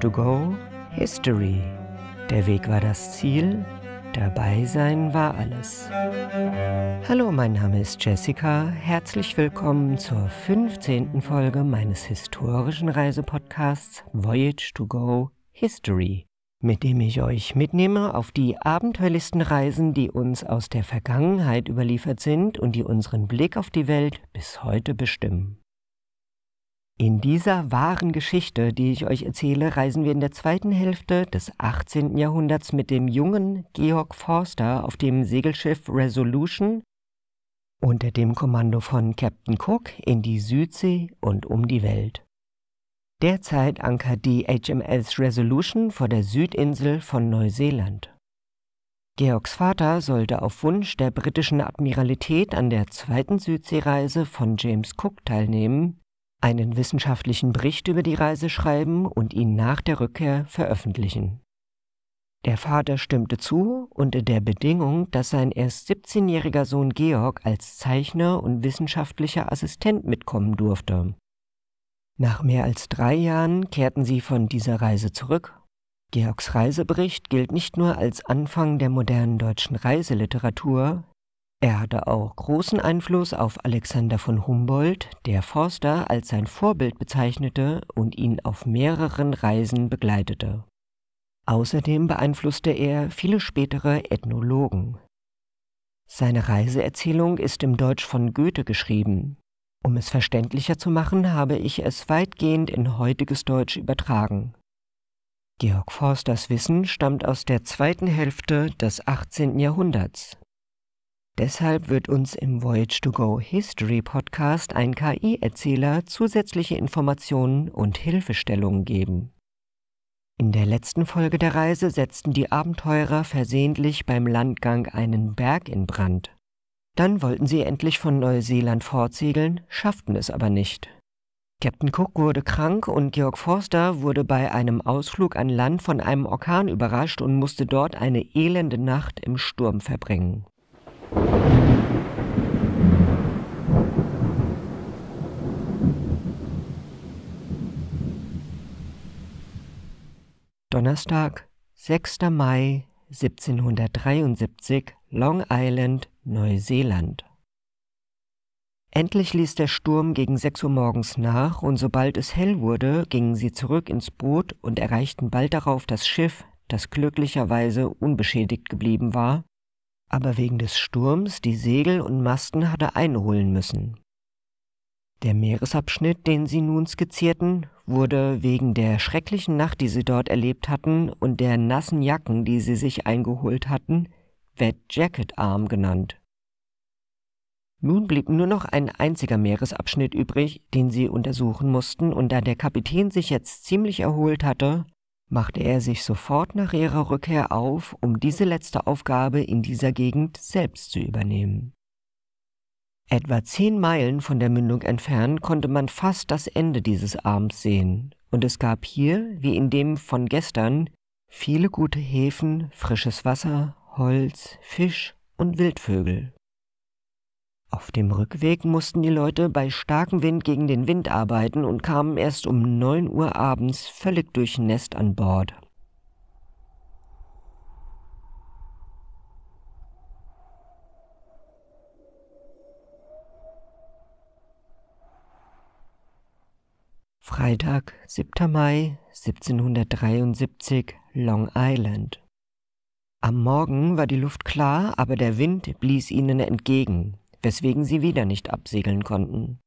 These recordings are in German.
to Go, History. Der Weg war das Ziel, dabei sein war alles. Hallo, mein Name ist Jessica. Herzlich willkommen zur 15. Folge meines historischen Reisepodcasts Voyage to Go History, mit dem ich euch mitnehme auf die abenteuerlichsten Reisen, die uns aus der Vergangenheit überliefert sind und die unseren Blick auf die Welt bis heute bestimmen. In dieser wahren Geschichte, die ich euch erzähle, reisen wir in der zweiten Hälfte des 18. Jahrhunderts mit dem jungen Georg Forster auf dem Segelschiff Resolution unter dem Kommando von Captain Cook in die Südsee und um die Welt. Derzeit ankert die HMS Resolution vor der Südinsel von Neuseeland. Georgs Vater sollte auf Wunsch der britischen Admiralität an der zweiten Südseereise von James Cook teilnehmen, einen wissenschaftlichen Bericht über die Reise schreiben und ihn nach der Rückkehr veröffentlichen. Der Vater stimmte zu unter der Bedingung, dass sein erst 17-jähriger Sohn Georg als Zeichner und wissenschaftlicher Assistent mitkommen durfte. Nach mehr als drei Jahren kehrten sie von dieser Reise zurück. Georgs Reisebericht gilt nicht nur als Anfang der modernen deutschen Reiseliteratur, er hatte auch großen Einfluss auf Alexander von Humboldt, der Forster als sein Vorbild bezeichnete und ihn auf mehreren Reisen begleitete. Außerdem beeinflusste er viele spätere Ethnologen. Seine Reiseerzählung ist im Deutsch von Goethe geschrieben. Um es verständlicher zu machen, habe ich es weitgehend in heutiges Deutsch übertragen. Georg Forsters Wissen stammt aus der zweiten Hälfte des 18. Jahrhunderts. Deshalb wird uns im Voyage to Go History Podcast ein KI-Erzähler zusätzliche Informationen und Hilfestellungen geben. In der letzten Folge der Reise setzten die Abenteurer versehentlich beim Landgang einen Berg in Brand. Dann wollten sie endlich von Neuseeland fortsegeln, schafften es aber nicht. Captain Cook wurde krank und Georg Forster wurde bei einem Ausflug an Land von einem Orkan überrascht und musste dort eine elende Nacht im Sturm verbringen. Donnerstag, 6. Mai 1773, Long Island, Neuseeland. Endlich ließ der Sturm gegen 6 Uhr morgens nach und sobald es hell wurde, gingen sie zurück ins Boot und erreichten bald darauf das Schiff, das glücklicherweise unbeschädigt geblieben war aber wegen des Sturms die Segel und Masten hatte einholen müssen. Der Meeresabschnitt, den sie nun skizzierten, wurde wegen der schrecklichen Nacht, die sie dort erlebt hatten, und der nassen Jacken, die sie sich eingeholt hatten, Wet Jacket Arm genannt. Nun blieb nur noch ein einziger Meeresabschnitt übrig, den sie untersuchen mussten, und da der Kapitän sich jetzt ziemlich erholt hatte, machte er sich sofort nach ihrer Rückkehr auf, um diese letzte Aufgabe in dieser Gegend selbst zu übernehmen. Etwa zehn Meilen von der Mündung entfernt konnte man fast das Ende dieses Arms sehen, und es gab hier, wie in dem von gestern, viele gute Häfen, frisches Wasser, Holz, Fisch und Wildvögel. Auf dem Rückweg mussten die Leute bei starkem Wind gegen den Wind arbeiten und kamen erst um 9 Uhr abends völlig durchnässt an Bord. Freitag, 7. Mai 1773, Long Island. Am Morgen war die Luft klar, aber der Wind blies ihnen entgegen weswegen sie wieder nicht absegeln konnten.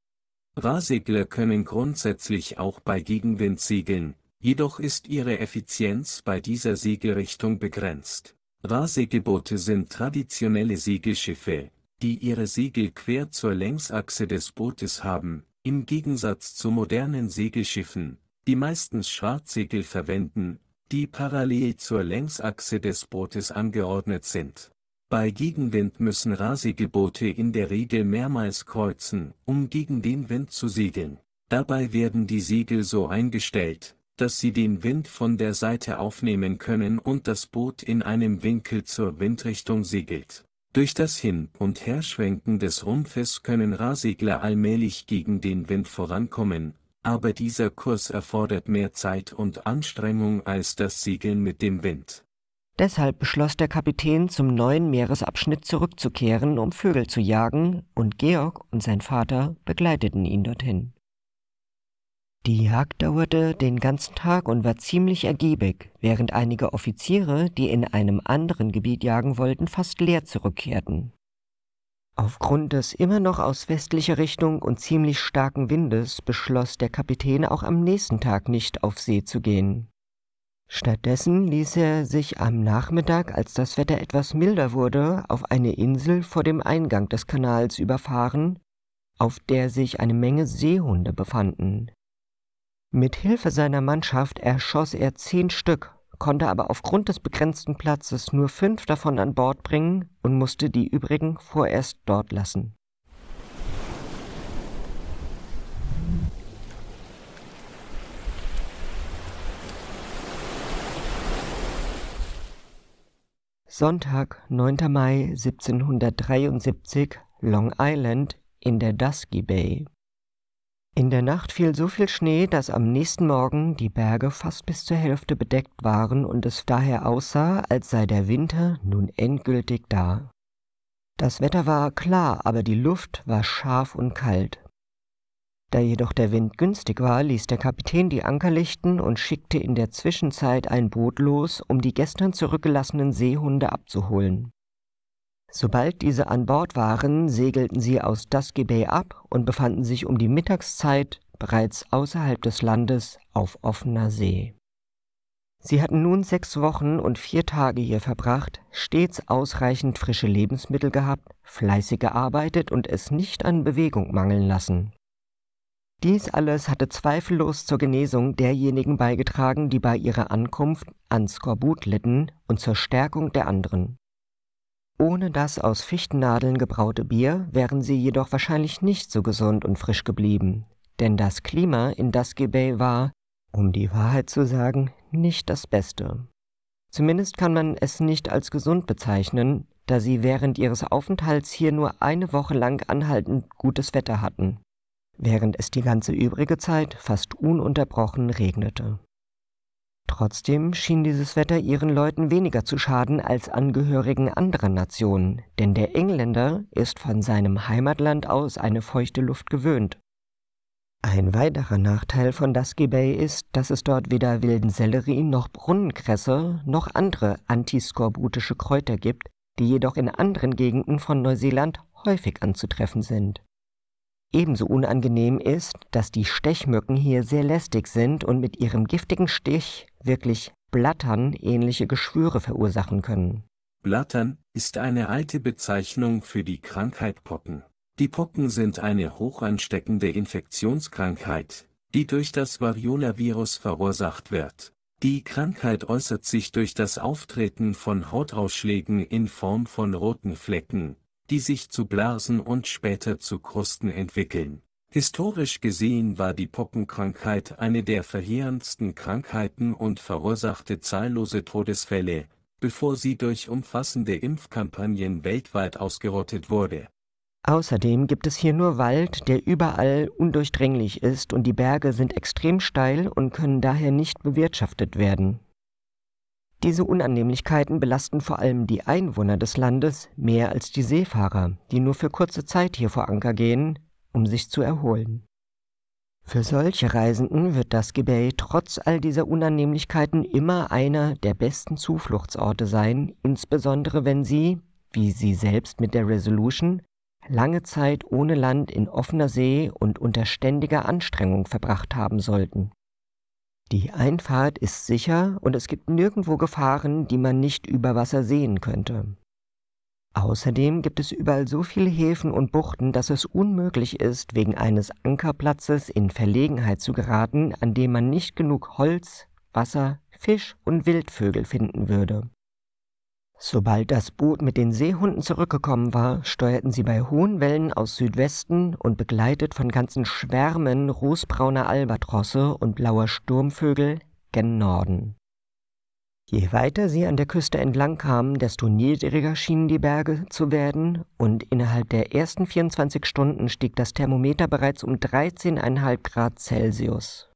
Rasegler können grundsätzlich auch bei Gegenwind segeln, jedoch ist ihre Effizienz bei dieser Segelrichtung begrenzt. Rasegelboote sind traditionelle Segelschiffe, die ihre Segel quer zur Längsachse des Bootes haben, im Gegensatz zu modernen Segelschiffen, die meistens Schwarzsegel verwenden, die parallel zur Längsachse des Bootes angeordnet sind. Bei Gegenwind müssen Rasegeboote in der Regel mehrmals kreuzen, um gegen den Wind zu segeln. Dabei werden die Segel so eingestellt, dass sie den Wind von der Seite aufnehmen können und das Boot in einem Winkel zur Windrichtung segelt. Durch das Hin- und Herschwenken des Rumpfes können Rasegler allmählich gegen den Wind vorankommen, aber dieser Kurs erfordert mehr Zeit und Anstrengung als das Segeln mit dem Wind. Deshalb beschloss der Kapitän, zum neuen Meeresabschnitt zurückzukehren, um Vögel zu jagen, und Georg und sein Vater begleiteten ihn dorthin. Die Jagd dauerte den ganzen Tag und war ziemlich ergiebig, während einige Offiziere, die in einem anderen Gebiet jagen wollten, fast leer zurückkehrten. Aufgrund des immer noch aus westlicher Richtung und ziemlich starken Windes beschloss der Kapitän auch am nächsten Tag nicht auf See zu gehen. Stattdessen ließ er sich am Nachmittag, als das Wetter etwas milder wurde, auf eine Insel vor dem Eingang des Kanals überfahren, auf der sich eine Menge Seehunde befanden. Mit Hilfe seiner Mannschaft erschoss er zehn Stück, konnte aber aufgrund des begrenzten Platzes nur fünf davon an Bord bringen und musste die übrigen vorerst dort lassen. Sonntag, 9. Mai 1773, Long Island in der Dusky Bay. In der Nacht fiel so viel Schnee, dass am nächsten Morgen die Berge fast bis zur Hälfte bedeckt waren und es daher aussah, als sei der Winter nun endgültig da. Das Wetter war klar, aber die Luft war scharf und kalt. Da jedoch der Wind günstig war, ließ der Kapitän die Anker lichten und schickte in der Zwischenzeit ein Boot los, um die gestern zurückgelassenen Seehunde abzuholen. Sobald diese an Bord waren, segelten sie aus Dusky Bay ab und befanden sich um die Mittagszeit bereits außerhalb des Landes auf offener See. Sie hatten nun sechs Wochen und vier Tage hier verbracht, stets ausreichend frische Lebensmittel gehabt, fleißig gearbeitet und es nicht an Bewegung mangeln lassen. Dies alles hatte zweifellos zur Genesung derjenigen beigetragen, die bei ihrer Ankunft an Skorbut litten und zur Stärkung der anderen. Ohne das aus Fichtennadeln gebraute Bier wären sie jedoch wahrscheinlich nicht so gesund und frisch geblieben, denn das Klima in Dusky Bay war, um die Wahrheit zu sagen, nicht das Beste. Zumindest kann man es nicht als gesund bezeichnen, da sie während ihres Aufenthalts hier nur eine Woche lang anhaltend gutes Wetter hatten während es die ganze übrige Zeit fast ununterbrochen regnete. Trotzdem schien dieses Wetter ihren Leuten weniger zu schaden als Angehörigen anderer Nationen, denn der Engländer ist von seinem Heimatland aus eine feuchte Luft gewöhnt. Ein weiterer Nachteil von Dusky Bay ist, dass es dort weder wilden Sellerie noch Brunnenkresse noch andere antiskorbutische Kräuter gibt, die jedoch in anderen Gegenden von Neuseeland häufig anzutreffen sind. Ebenso unangenehm ist, dass die Stechmücken hier sehr lästig sind und mit ihrem giftigen Stich wirklich Blattern ähnliche Geschwüre verursachen können. Blattern ist eine alte Bezeichnung für die Krankheit Pocken. Die Pocken sind eine hochansteckende Infektionskrankheit, die durch das Variola-Virus verursacht wird. Die Krankheit äußert sich durch das Auftreten von Hautausschlägen in Form von roten Flecken, die sich zu Blasen und später zu Krusten entwickeln. Historisch gesehen war die Pockenkrankheit eine der verheerendsten Krankheiten und verursachte zahllose Todesfälle, bevor sie durch umfassende Impfkampagnen weltweit ausgerottet wurde. Außerdem gibt es hier nur Wald, der überall undurchdringlich ist und die Berge sind extrem steil und können daher nicht bewirtschaftet werden. Diese Unannehmlichkeiten belasten vor allem die Einwohner des Landes mehr als die Seefahrer, die nur für kurze Zeit hier vor Anker gehen, um sich zu erholen. Für solche Reisenden wird das Bay trotz all dieser Unannehmlichkeiten immer einer der besten Zufluchtsorte sein, insbesondere wenn sie, wie sie selbst mit der Resolution, lange Zeit ohne Land in offener See und unter ständiger Anstrengung verbracht haben sollten. Die Einfahrt ist sicher und es gibt nirgendwo Gefahren, die man nicht über Wasser sehen könnte. Außerdem gibt es überall so viele Häfen und Buchten, dass es unmöglich ist, wegen eines Ankerplatzes in Verlegenheit zu geraten, an dem man nicht genug Holz, Wasser, Fisch und Wildvögel finden würde. Sobald das Boot mit den Seehunden zurückgekommen war, steuerten sie bei hohen Wellen aus Südwesten und begleitet von ganzen Schwärmen rosbrauner Albatrosse und blauer Sturmvögel gen Norden. Je weiter sie an der Küste entlang kamen, desto niedriger schienen die Berge zu werden, und innerhalb der ersten 24 Stunden stieg das Thermometer bereits um 13,5 Grad Celsius.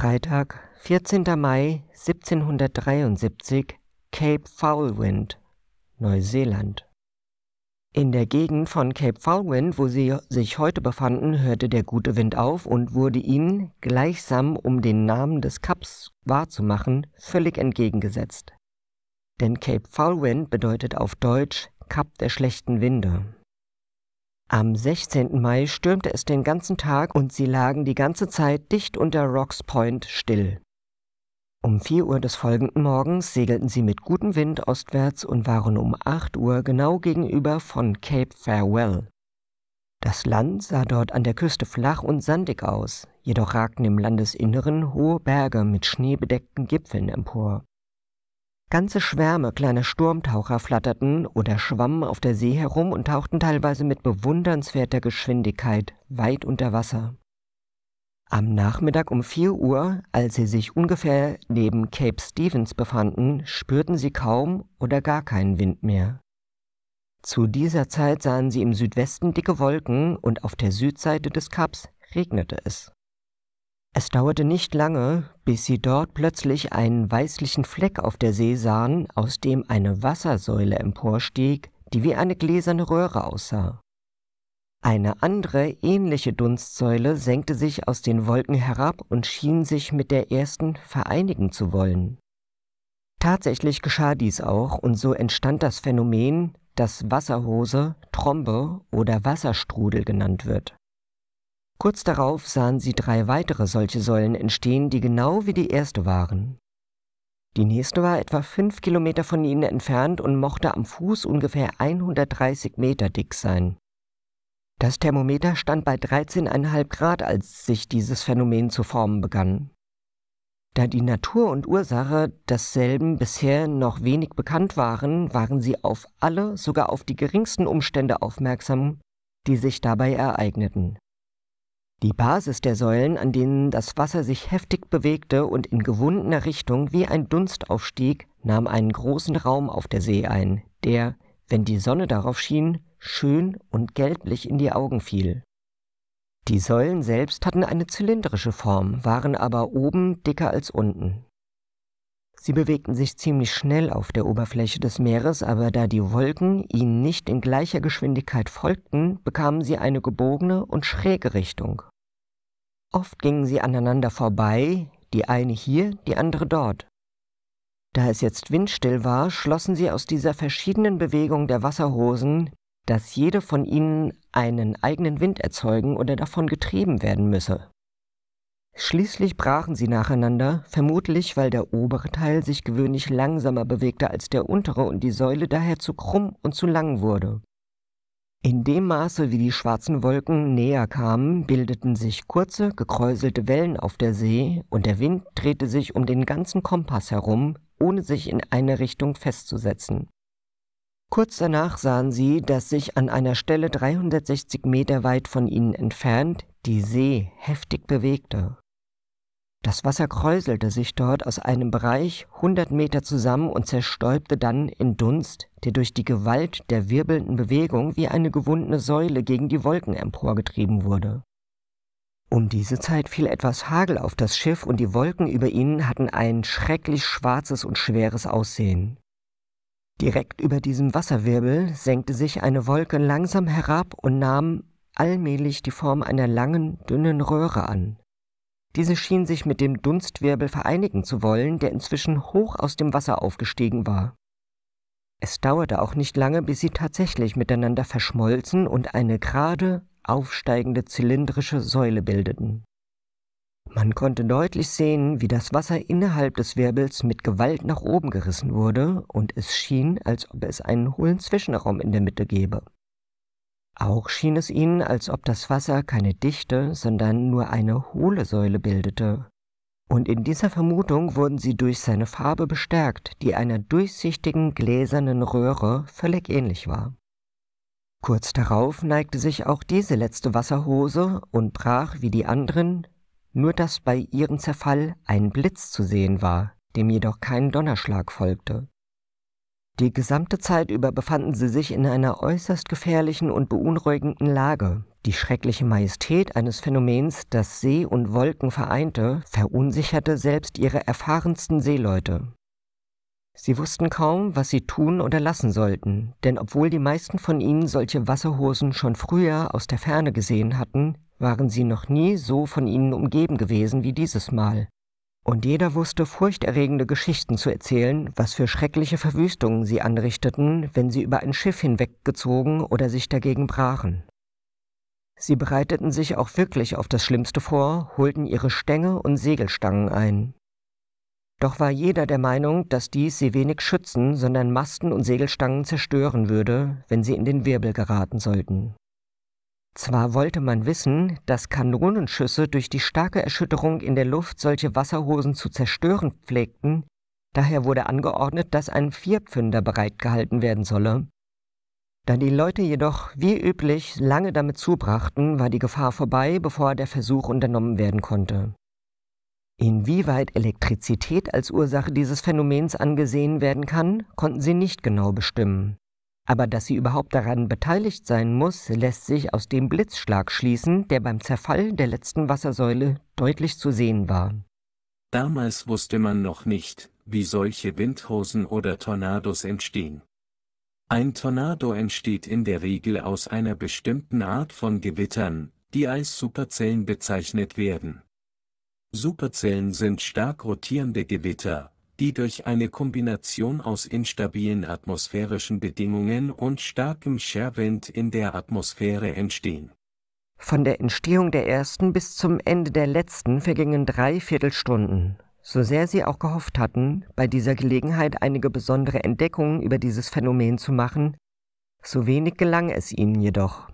Freitag, 14. Mai 1773, Cape Foulwind, Neuseeland. In der Gegend von Cape Foulwind, wo sie sich heute befanden, hörte der gute Wind auf und wurde ihnen, gleichsam um den Namen des Kaps wahrzumachen, völlig entgegengesetzt. Denn Cape Foulwind bedeutet auf Deutsch Kap der schlechten Winde. Am 16. Mai stürmte es den ganzen Tag und sie lagen die ganze Zeit dicht unter Rocks Point still. Um 4 Uhr des folgenden Morgens segelten sie mit gutem Wind ostwärts und waren um 8 Uhr genau gegenüber von Cape Farewell. Das Land sah dort an der Küste flach und sandig aus, jedoch ragten im Landesinneren hohe Berge mit schneebedeckten Gipfeln empor. Ganze Schwärme kleiner Sturmtaucher flatterten oder schwammen auf der See herum und tauchten teilweise mit bewundernswerter Geschwindigkeit weit unter Wasser. Am Nachmittag um 4 Uhr, als sie sich ungefähr neben Cape Stevens befanden, spürten sie kaum oder gar keinen Wind mehr. Zu dieser Zeit sahen sie im Südwesten dicke Wolken und auf der Südseite des Kaps regnete es. Es dauerte nicht lange, bis sie dort plötzlich einen weißlichen Fleck auf der See sahen, aus dem eine Wassersäule emporstieg, die wie eine gläserne Röhre aussah. Eine andere ähnliche Dunstsäule senkte sich aus den Wolken herab und schien sich mit der ersten vereinigen zu wollen. Tatsächlich geschah dies auch, und so entstand das Phänomen, das Wasserhose, Trombe oder Wasserstrudel genannt wird. Kurz darauf sahen sie drei weitere solche Säulen entstehen, die genau wie die erste waren. Die nächste war etwa fünf Kilometer von ihnen entfernt und mochte am Fuß ungefähr 130 Meter dick sein. Das Thermometer stand bei 13,5 Grad, als sich dieses Phänomen zu formen begann. Da die Natur und Ursache desselben bisher noch wenig bekannt waren, waren sie auf alle, sogar auf die geringsten Umstände aufmerksam, die sich dabei ereigneten. Die Basis der Säulen, an denen das Wasser sich heftig bewegte und in gewundener Richtung wie ein Dunst aufstieg, nahm einen großen Raum auf der See ein, der, wenn die Sonne darauf schien, schön und gelblich in die Augen fiel. Die Säulen selbst hatten eine zylindrische Form, waren aber oben dicker als unten. Sie bewegten sich ziemlich schnell auf der Oberfläche des Meeres, aber da die Wolken ihnen nicht in gleicher Geschwindigkeit folgten, bekamen sie eine gebogene und schräge Richtung Oft gingen sie aneinander vorbei, die eine hier, die andere dort. Da es jetzt windstill war, schlossen sie aus dieser verschiedenen Bewegung der Wasserhosen, dass jede von ihnen einen eigenen Wind erzeugen oder davon getrieben werden müsse. Schließlich brachen sie nacheinander, vermutlich weil der obere Teil sich gewöhnlich langsamer bewegte als der untere und die Säule daher zu krumm und zu lang wurde. In dem Maße, wie die schwarzen Wolken näher kamen, bildeten sich kurze, gekräuselte Wellen auf der See und der Wind drehte sich um den ganzen Kompass herum, ohne sich in eine Richtung festzusetzen. Kurz danach sahen sie, dass sich an einer Stelle 360 Meter weit von ihnen entfernt die See heftig bewegte. Das Wasser kräuselte sich dort aus einem Bereich hundert Meter zusammen und zerstäubte dann in Dunst, der durch die Gewalt der wirbelnden Bewegung wie eine gewundene Säule gegen die Wolken emporgetrieben wurde. Um diese Zeit fiel etwas Hagel auf das Schiff und die Wolken über ihnen hatten ein schrecklich schwarzes und schweres Aussehen. Direkt über diesem Wasserwirbel senkte sich eine Wolke langsam herab und nahm allmählich die Form einer langen, dünnen Röhre an. Diese schien sich mit dem Dunstwirbel vereinigen zu wollen, der inzwischen hoch aus dem Wasser aufgestiegen war. Es dauerte auch nicht lange, bis sie tatsächlich miteinander verschmolzen und eine gerade, aufsteigende zylindrische Säule bildeten. Man konnte deutlich sehen, wie das Wasser innerhalb des Wirbels mit Gewalt nach oben gerissen wurde, und es schien, als ob es einen hohlen Zwischenraum in der Mitte gäbe. Auch schien es ihnen, als ob das Wasser keine dichte, sondern nur eine hohle Säule bildete. Und in dieser Vermutung wurden sie durch seine Farbe bestärkt, die einer durchsichtigen gläsernen Röhre völlig ähnlich war. Kurz darauf neigte sich auch diese letzte Wasserhose und brach wie die anderen, nur dass bei ihrem Zerfall ein Blitz zu sehen war, dem jedoch kein Donnerschlag folgte. Die gesamte Zeit über befanden sie sich in einer äußerst gefährlichen und beunruhigenden Lage. Die schreckliche Majestät eines Phänomens, das See und Wolken vereinte, verunsicherte selbst ihre erfahrensten Seeleute. Sie wussten kaum, was sie tun oder lassen sollten, denn obwohl die meisten von ihnen solche Wasserhosen schon früher aus der Ferne gesehen hatten, waren sie noch nie so von ihnen umgeben gewesen wie dieses Mal und jeder wusste furchterregende Geschichten zu erzählen, was für schreckliche Verwüstungen sie anrichteten, wenn sie über ein Schiff hinweggezogen oder sich dagegen brachen. Sie bereiteten sich auch wirklich auf das Schlimmste vor, holten ihre Stänge und Segelstangen ein. Doch war jeder der Meinung, dass dies sie wenig schützen, sondern Masten und Segelstangen zerstören würde, wenn sie in den Wirbel geraten sollten. Zwar wollte man wissen, dass Kanonenschüsse durch die starke Erschütterung in der Luft solche Wasserhosen zu zerstören pflegten, daher wurde angeordnet, dass ein Vierpfünder bereitgehalten werden solle. Da die Leute jedoch wie üblich lange damit zubrachten, war die Gefahr vorbei, bevor der Versuch unternommen werden konnte. Inwieweit Elektrizität als Ursache dieses Phänomens angesehen werden kann, konnten sie nicht genau bestimmen. Aber dass sie überhaupt daran beteiligt sein muss, lässt sich aus dem Blitzschlag schließen, der beim Zerfall der letzten Wassersäule deutlich zu sehen war. Damals wusste man noch nicht, wie solche Windhosen oder Tornados entstehen. Ein Tornado entsteht in der Regel aus einer bestimmten Art von Gewittern, die als Superzellen bezeichnet werden. Superzellen sind stark rotierende Gewitter, die durch eine Kombination aus instabilen atmosphärischen Bedingungen und starkem Scherwind in der Atmosphäre entstehen. Von der Entstehung der ersten bis zum Ende der letzten vergingen drei Viertelstunden. So sehr sie auch gehofft hatten, bei dieser Gelegenheit einige besondere Entdeckungen über dieses Phänomen zu machen, so wenig gelang es ihnen jedoch.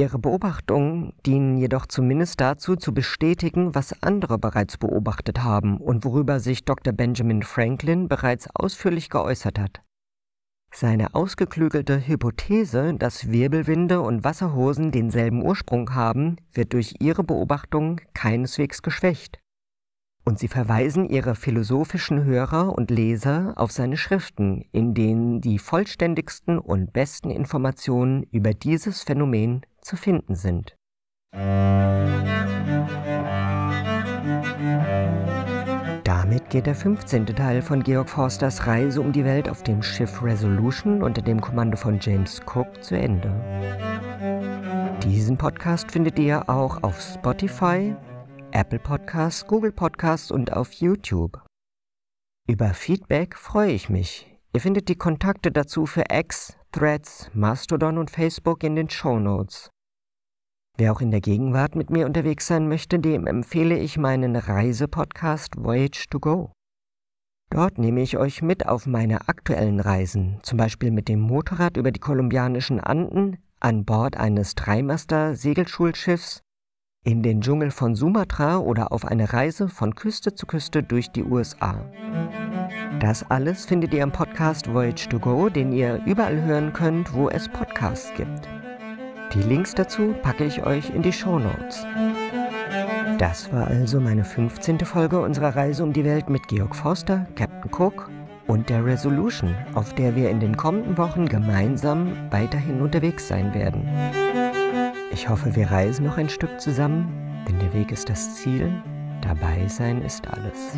Ihre Beobachtungen dienen jedoch zumindest dazu, zu bestätigen, was andere bereits beobachtet haben und worüber sich Dr. Benjamin Franklin bereits ausführlich geäußert hat. Seine ausgeklügelte Hypothese, dass Wirbelwinde und Wasserhosen denselben Ursprung haben, wird durch ihre Beobachtungen keineswegs geschwächt. Und sie verweisen ihre philosophischen Hörer und Leser auf seine Schriften, in denen die vollständigsten und besten Informationen über dieses Phänomen zu finden sind. Damit geht der 15. Teil von Georg Forsters Reise um die Welt auf dem Schiff Resolution unter dem Kommando von James Cook zu Ende. Diesen Podcast findet ihr auch auf Spotify, Apple Podcasts, Google Podcasts und auf YouTube. Über Feedback freue ich mich. Ihr findet die Kontakte dazu für X, Threads, Mastodon und Facebook in den Show Notes. Wer auch in der Gegenwart mit mir unterwegs sein möchte, dem empfehle ich meinen Reisepodcast Voyage to Go. Dort nehme ich euch mit auf meine aktuellen Reisen, zum Beispiel mit dem Motorrad über die kolumbianischen Anden, an Bord eines Dreimaster Segelschulschiffs, in den Dschungel von Sumatra oder auf eine Reise von Küste zu Küste durch die USA. Das alles findet ihr im Podcast Voyage to Go, den ihr überall hören könnt, wo es Podcasts gibt. Die Links dazu packe ich euch in die Show Notes. Das war also meine 15. Folge unserer Reise um die Welt mit Georg Forster, Captain Cook und der Resolution, auf der wir in den kommenden Wochen gemeinsam weiterhin unterwegs sein werden. Ich hoffe, wir reisen noch ein Stück zusammen, denn der Weg ist das Ziel, dabei sein ist alles.